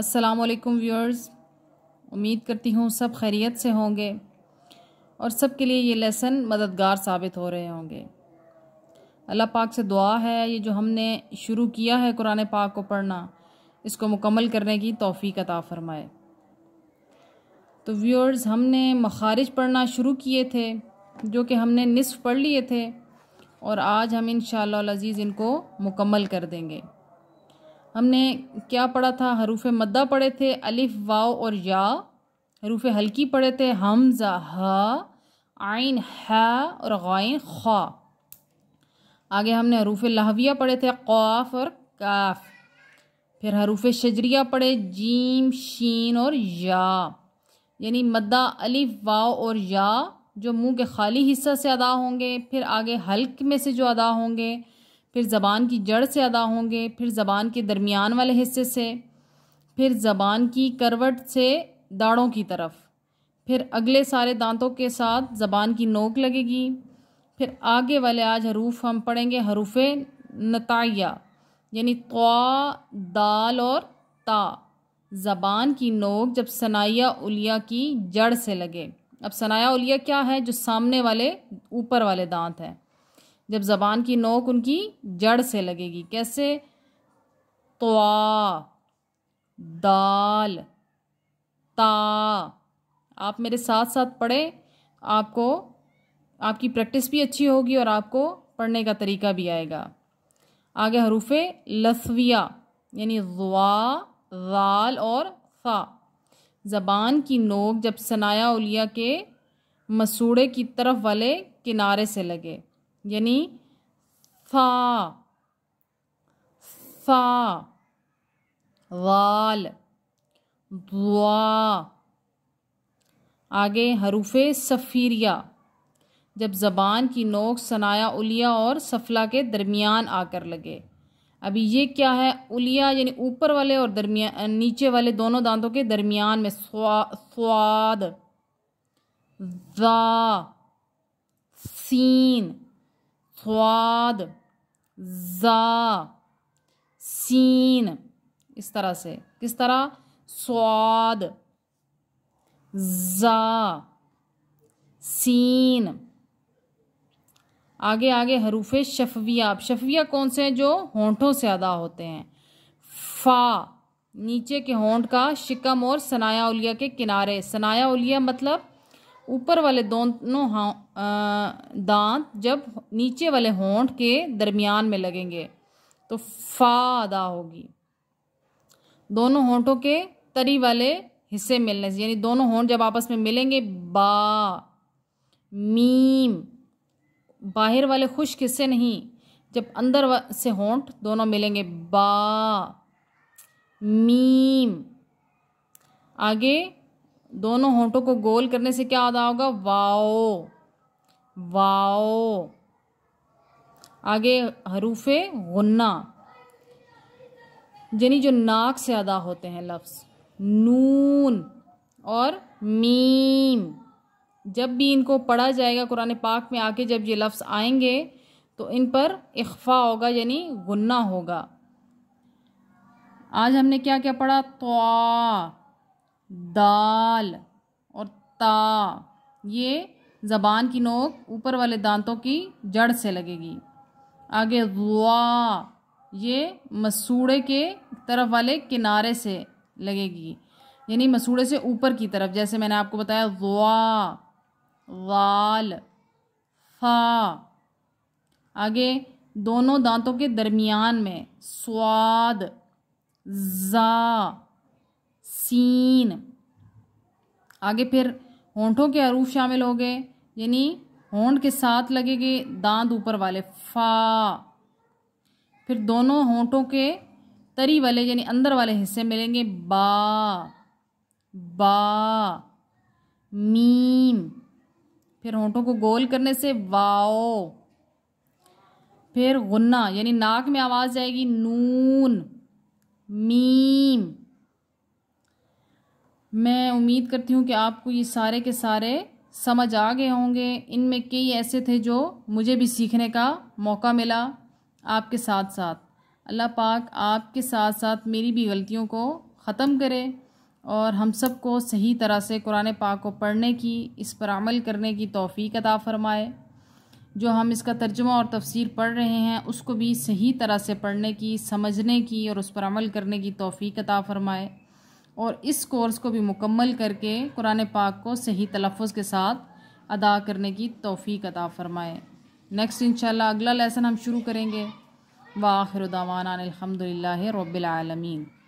अस्सलाम व्यूअर्स उम्मीद करती हूँ सब खैरियत से होंगे और सब के लिए ये लेसन मददगार साबित हो रहे होंगे अल्लाह पाक से दुआ है ये जो हमने शुरू किया है कुरान पाक को पढ़ना इसको मुकम्मल करने की तोफ़ी अता फ़रमाए तो व्यूअर्स हमने मखारिज पढ़ना शुरू किए थे जो कि हमने निसफ पढ़ लिए थे और आज हम इन अज़ीज़ इनको मुकम्मल कर देंगे हमने क्या पढ़ा था हरूफ मद्दा पढ़े थे अलिफ वाओ और या हरूफ हल्की पढ़े थे हमज़ा हा आइन है और गाइन ख्वा आगे हमने हरूफ लहविया पढ़े थे क़ाफ और काफ फिर हरूफ शजरिया पढ़े जीम शीन और या यानी मद्दा अलिफ वाओ और या जो मुंह के खाली हिस्सा से अदा होंगे फिर आगे हल्क में से जो अदा होंगे फिर ज़बान की जड़ से अदा होंगे फिर ज़बान के दरमियान वाले हिस्से से फिर ज़बान की करवट से दाढ़ों की तरफ फिर अगले सारे दांतों के साथ ज़बान की नोक लगेगी फिर आगे वाले आज हरूफ हम पढ़ेंगे हरूफ नताया यानी त्वा दाल और ता ज़बान की नोक जब सनाया उलिया की जड़ से लगे अब सनाया उलिया क्या है जो सामने वाले ऊपर वाले दांत हैं जब ज़बान की नोक उनकी जड़ से लगेगी कैसे त्वा तो दाल ता आप मेरे साथ साथ पढ़े आपको आपकी प्रैक्टिस भी अच्छी होगी और आपको पढ़ने का तरीका भी आएगा आगे हरूफ लसविया यानी वा राल और सा ज़बान की नोक जब सनाया उलिया के मसूड़े की तरफ वाले किनारे से लगे यानी फा फा वाल दुआ आगे हरूफ सफ़ीरिया जब ज़बान की नोक सनाया उलिया और सफला के दरमियान आकर लगे अभी ये क्या है उलिया यानी ऊपर वाले और दरमिया नीचे वाले दोनों दांतों के दरमियान में स्वाद वा सीन स्वाद जा सीन इस तरह से किस तरह स्वाद जा सीन आगे आगे हरूफे शफविया अब शफविया कौन से हैं जो होंठों से अदा होते हैं फा नीचे के होंठ का शिकम और सनाया उलिया के किनारे सनाया उलिया मतलब ऊपर वाले दोनों दांत जब नीचे वाले होंठ के दरमियान में लगेंगे तो फा अदा होगी दोनों होंठों के तरी वाले हिस्से मिलने से यानी दोनों होंठ जब आपस में मिलेंगे बा मीम बाहर वाले खुश्क हिस्से नहीं जब अंदर से होंठ दोनों मिलेंगे बा मीम आगे दोनों होंठों को गोल करने से क्या अदा होगा वाओ वाओ आगे हरूफे गुन्ना यानी जो नाक से अदा होते हैं लफ्स नून और मीम जब भी इनको पढ़ा जाएगा कुरान पाक में आके जब ये लफ्स आएंगे तो इन पर इख़फ़ा होगा यानी गुन्ना होगा आज हमने क्या क्या पढ़ा तो दाल और ता ये ज़बान की नोक ऊपर वाले दांतों की जड़ से लगेगी आगे वा ये मसूड़े के तरफ वाले किनारे से लगेगी यानी मसूड़े से ऊपर की तरफ जैसे मैंने आपको बताया वा वाल फा आगे दोनों दांतों के दरमियान में स्वाद जा सीन आगे फिर होंठों के अरूफ शामिल हो गए यानी होंठ के साथ लगेंगे दांत ऊपर वाले फा फिर दोनों होंठों के तरी वाले यानी अंदर वाले हिस्से मिलेंगे बा बा मीम फिर होंठों को गोल करने से वाओ फिर गुन्ना यानी नाक में आवाज़ जाएगी नून मीम मैं उम्मीद करती हूँ कि आपको ये सारे के सारे समझ आ गए होंगे इनमें कई ऐसे थे जो मुझे भी सीखने का मौका मिला आपके साथ साथ अल्लाह पाक आपके साथ साथ मेरी भी गलतियों को ख़त्म करे और हम सब को सही तरह से कुरान पाक को पढ़ने की इस पर अमल करने की तोफ़ी अदा फ़रमाए जो हम इसका तर्जमा और तफसीर पढ़ रहे हैं उसको भी सही तरह से पढ़ने की समझने की और उस पर अमल करने की तोफ़ी अता फ़रमाए और इस कोर्स को भी मुकम्मल करके कुरान पाक को सही तलफ़ के साथ अदा करने की तोफ़ी अदा फरमाएँ नेक्स्ट इनशाला अगला लेसन हम शुरू करेंगे वाखिर दावाना अलहमदिल्ला रबालमीन